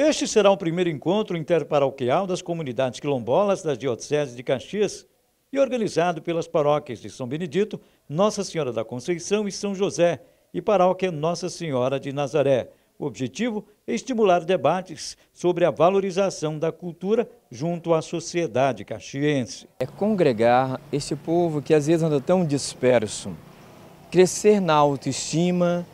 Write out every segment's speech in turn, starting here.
Este será o primeiro encontro interparoquial das comunidades quilombolas das dioceses de Caxias e organizado pelas paróquias de São Benedito, Nossa Senhora da Conceição e São José e paróquia Nossa Senhora de Nazaré. O objetivo é estimular debates sobre a valorização da cultura junto à sociedade caxiense. É congregar esse povo que às vezes anda tão disperso, crescer na autoestima,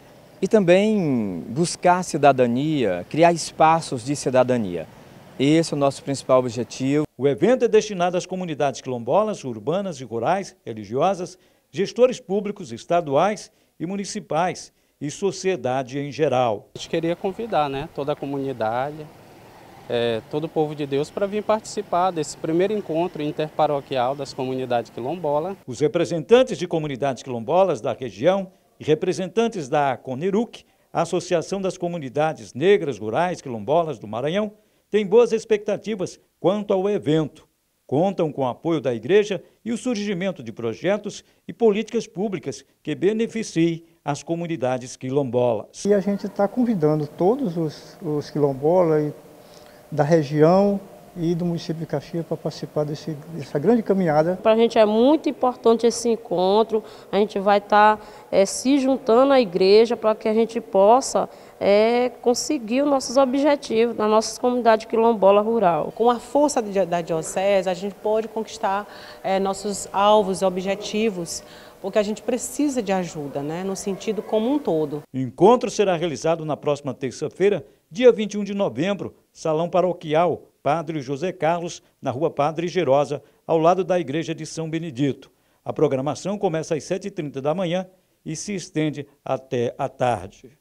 e também buscar cidadania, criar espaços de cidadania. Esse é o nosso principal objetivo. O evento é destinado às comunidades quilombolas, urbanas e rurais, religiosas, gestores públicos estaduais e municipais e sociedade em geral. A gente queria convidar né, toda a comunidade, é, todo o povo de Deus para vir participar desse primeiro encontro interparoquial das comunidades quilombolas. Os representantes de comunidades quilombolas da região e representantes da CONERUC, Associação das Comunidades Negras Rurais Quilombolas do Maranhão, têm boas expectativas quanto ao evento. Contam com o apoio da Igreja e o surgimento de projetos e políticas públicas que beneficiem as comunidades quilombolas. E a gente está convidando todos os, os quilombolas da região, e do município de Caxias para participar desse, dessa grande caminhada. Para a gente é muito importante esse encontro, a gente vai tá, estar eh, é, se juntando à igreja para que a gente possa é, conseguir os nossos objetivos na nossa comunidade quilombola rural. Com a força da diocese, a gente pode conquistar é, nossos alvos, objetivos, porque a gente precisa de ajuda, né, no sentido como um todo. O encontro será realizado na próxima terça-feira, dia 21 de novembro, Salão Paroquial, Padre José Carlos, na rua Padre Gerosa, ao lado da Igreja de São Benedito. A programação começa às 7h30 da manhã e se estende até à tarde.